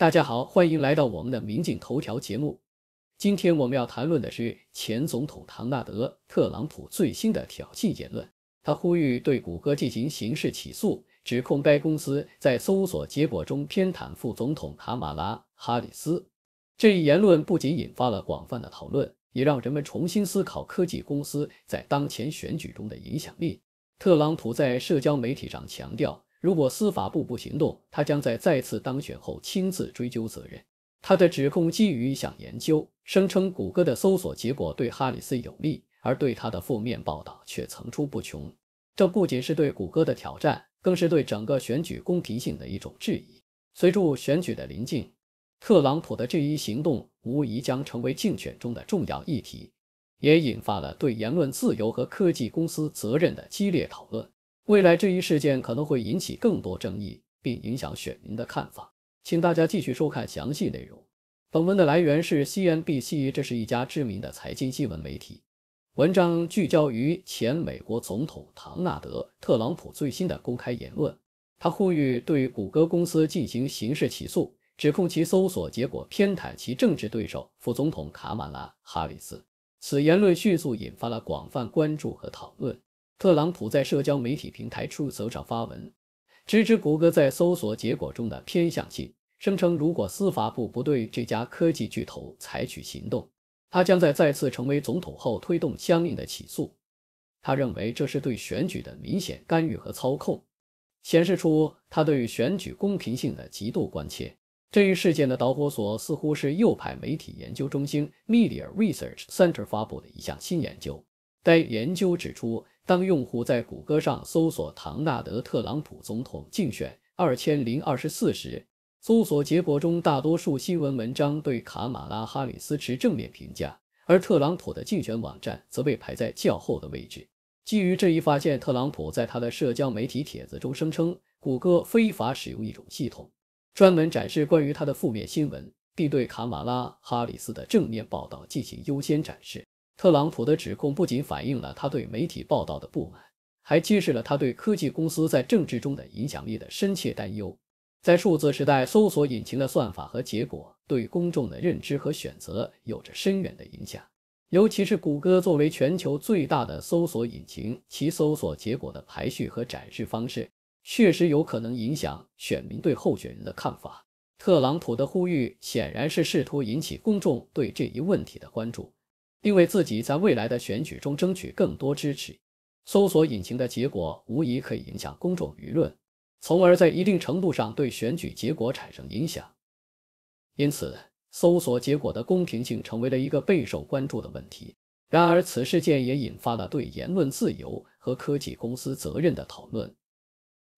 大家好，欢迎来到我们的《明镜头条》节目。今天我们要谈论的是前总统唐纳德·特朗普最新的挑衅言论。他呼吁对谷歌进行刑事起诉，指控该公司在搜索结果中偏袒副总统卡马拉·哈里斯。这一言论不仅引发了广泛的讨论，也让人们重新思考科技公司在当前选举中的影响力。特朗普在社交媒体上强调。如果司法部不行动，他将在再次当选后亲自追究责任。他的指控基于一项研究，声称谷歌的搜索结果对哈里斯有利，而对他的负面报道却层出不穷。这不仅是对谷歌的挑战，更是对整个选举公平性的一种质疑。随着选举的临近，特朗普的这一行动无疑将成为竞选中的重要议题，也引发了对言论自由和科技公司责任的激烈讨论。未来这一事件可能会引起更多争议，并影响选民的看法。请大家继续收看详细内容。本文的来源是 CNBC，这是一家知名的财经新闻媒体。文章聚焦于前美国总统唐纳德·特朗普最新的公开言论，他呼吁对谷歌公司进行刑事起诉，指控其搜索结果偏袒其政治对手副总统卡马拉·哈里斯。此言论迅速引发了广泛关注和讨论。特朗普在社交媒体平台 Truth 发文，指谷歌在搜索结果中的偏向性，声称如果司法部不对这家科技巨头采取行动，他将在再次成为总统后推动相应的起诉。他认为这是对选举的明显干预和操控，显示出他对选举公平性的极度关切。这一事件的导火索似乎是右派媒体研究中心 Media Research Center 发布的一项新研究。该研究指出，当用户在谷歌上搜索“唐纳德·特朗普总统竞选 2024” 时，搜索结果中大多数新闻文章对卡马拉·哈里斯持正面评价，而特朗普的竞选网站则被排在较后的位置。基于这一发现，特朗普在他的社交媒体帖子中声称，谷歌非法使用一种系统，专门展示关于他的负面新闻，并对卡马拉·哈里斯的正面报道进行优先展示。特朗普的指控不仅反映了他对媒体报道的不满，还揭示了他对科技公司在政治中的影响力的深切担忧。在数字时代，搜索引擎的算法和结果对公众的认知和选择有着深远的影响。尤其是谷歌作为全球最大的搜索引擎，其搜索结果的排序和展示方式确实有可能影响选民对候选人的看法。特朗普的呼吁显然是试图引起公众对这一问题的关注。并为自己在未来的选举中争取更多支持。搜索引擎的结果无疑可以影响公众舆论，从而在一定程度上对选举结果产生影响。因此，搜索结果的公平性成为了一个备受关注的问题。然而，此事件也引发了对言论自由和科技公司责任的讨论。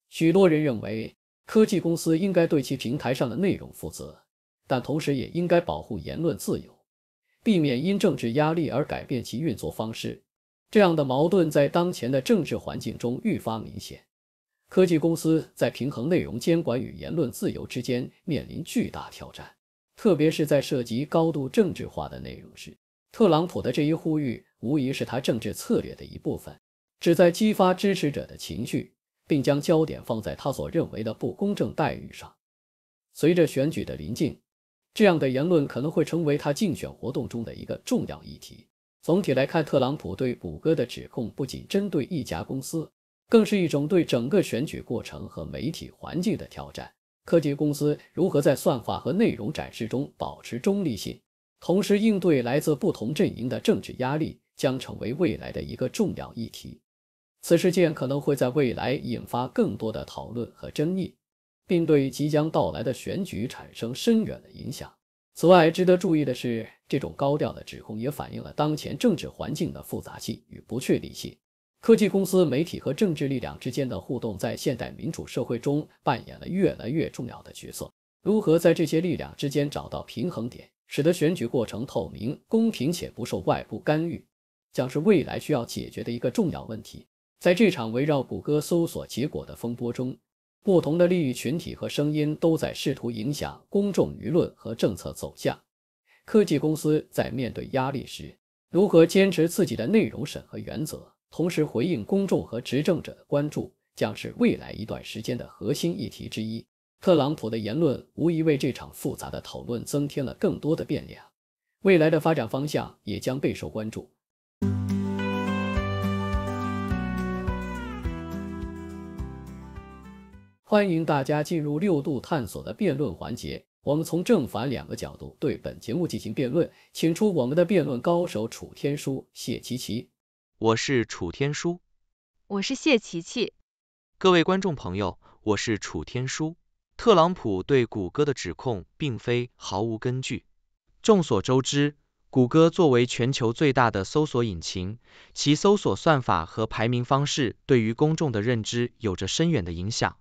许多人认为，科技公司应该对其平台上的内容负责，但同时也应该保护言论自由。避免因政治压力而改变其运作方式，这样的矛盾在当前的政治环境中愈发明显。科技公司在平衡内容监管与言论自由之间面临巨大挑战，特别是在涉及高度政治化的内容时。特朗普的这一呼吁无疑是他政治策略的一部分，旨在激发支持者的情绪，并将焦点放在他所认为的不公正待遇上。随着选举的临近，这样的言论可能会成为他竞选活动中的一个重要议题。总体来看，特朗普对谷歌的指控不仅针对一家公司，更是一种对整个选举过程和媒体环境的挑战。科技公司如何在算法和内容展示中保持中立性，同时应对来自不同阵营的政治压力，将成为未来的一个重要议题。此事件可能会在未来引发更多的讨论和争议。并对即将到来的选举产生深远的影响。此外，值得注意的是，这种高调的指控也反映了当前政治环境的复杂性与不确定性。科技公司、媒体和政治力量之间的互动在现代民主社会中扮演了越来越重要的角色。如何在这些力量之间找到平衡点，使得选举过程透明、公平且不受外部干预，将是未来需要解决的一个重要问题。在这场围绕谷歌搜索结果的风波中，不同的利益群体和声音都在试图影响公众舆论和政策走向。科技公司在面对压力时，如何坚持自己的内容审核原则，同时回应公众和执政者的关注，将是未来一段时间的核心议题之一。特朗普的言论无疑为这场复杂的讨论增添了更多的变量。未来的发展方向也将备受关注。欢迎大家进入六度探索的辩论环节。我们从正反两个角度对本节目进行辩论，请出我们的辩论高手楚天舒、谢琪琪。我是楚天舒，我是谢琪琪。各位观众朋友，我是楚天舒。特朗普对谷歌的指控并非毫无根据。众所周知，谷歌作为全球最大的搜索引擎，其搜索算法和排名方式对于公众的认知有着深远的影响。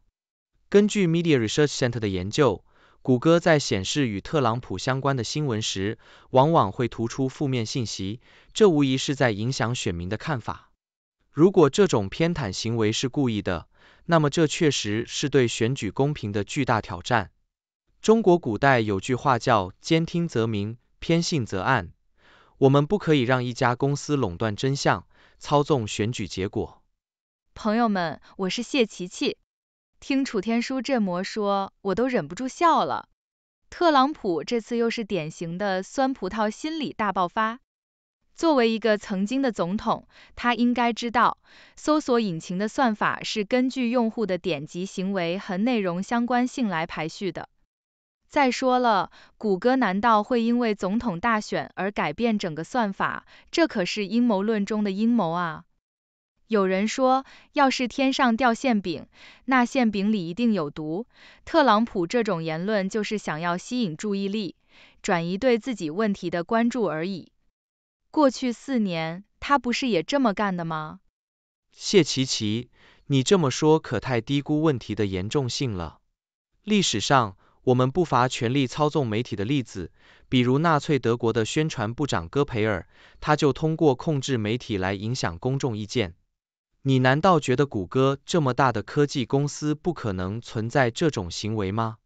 根据 Media Research Center 的研究，谷歌在显示与特朗普相关的新闻时，往往会突出负面信息，这无疑是在影响选民的看法。如果这种偏袒行为是故意的，那么这确实是对选举公平的巨大挑战。中国古代有句话叫“兼听则明，偏信则暗”，我们不可以让一家公司垄断真相，操纵选举结果。朋友们，我是谢琪琪。听楚天舒振魔说，我都忍不住笑了。特朗普这次又是典型的酸葡萄心理大爆发。作为一个曾经的总统，他应该知道，搜索引擎的算法是根据用户的点击行为和内容相关性来排序的。再说了，谷歌难道会因为总统大选而改变整个算法？这可是阴谋论中的阴谋啊！有人说，要是天上掉馅饼，那馅饼里一定有毒。特朗普这种言论就是想要吸引注意力，转移对自己问题的关注而已。过去四年，他不是也这么干的吗？谢奇奇，你这么说可太低估问题的严重性了。历史上，我们不乏权力操纵媒体的例子，比如纳粹德国的宣传部长戈培尔，他就通过控制媒体来影响公众意见。你难道觉得谷歌这么大的科技公司不可能存在这种行为吗？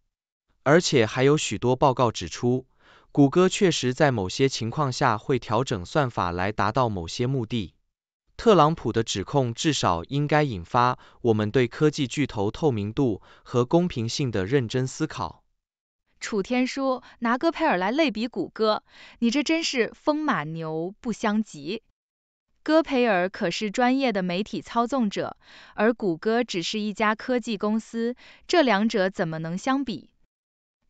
而且还有许多报告指出，谷歌确实在某些情况下会调整算法来达到某些目的。特朗普的指控至少应该引发我们对科技巨头透明度和公平性的认真思考。楚天舒拿戈佩尔来类比谷歌，你这真是风马牛不相及。戈培尔可是专业的媒体操纵者，而谷歌只是一家科技公司，这两者怎么能相比？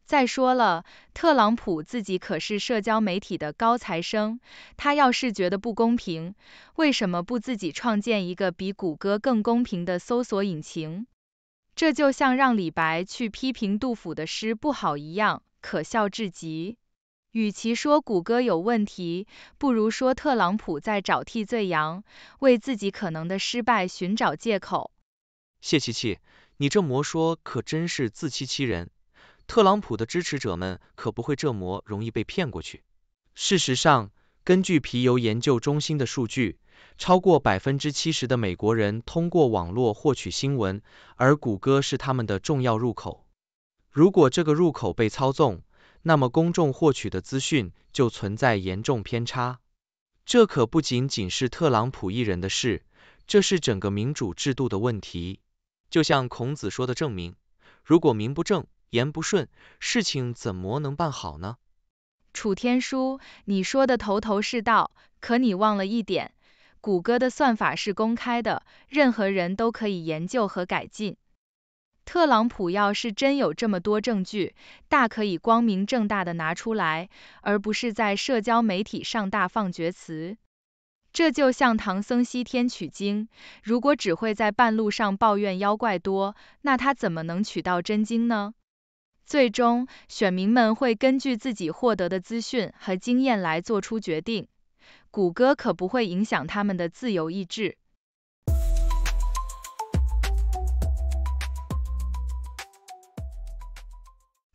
再说了，特朗普自己可是社交媒体的高材生，他要是觉得不公平，为什么不自己创建一个比谷歌更公平的搜索引擎？这就像让李白去批评杜甫的诗不好一样，可笑至极。与其说谷歌有问题，不如说特朗普在找替罪羊，为自己可能的失败寻找借口。谢琪琪，你这模说可真是自欺欺人。特朗普的支持者们可不会这模容易被骗过去。事实上，根据皮尤研究中心的数据，超过百分之七十的美国人通过网络获取新闻，而谷歌是他们的重要入口。如果这个入口被操纵，那么公众获取的资讯就存在严重偏差，这可不仅仅是特朗普一人的事，这是整个民主制度的问题。就像孔子说的：“证明，如果名不正言不顺，事情怎么能办好呢？”楚天舒，你说的头头是道，可你忘了一点，谷歌的算法是公开的，任何人都可以研究和改进。特朗普要是真有这么多证据，大可以光明正大的拿出来，而不是在社交媒体上大放厥词。这就像唐僧西天取经，如果只会在半路上抱怨妖怪多，那他怎么能取到真经呢？最终，选民们会根据自己获得的资讯和经验来做出决定，谷歌可不会影响他们的自由意志。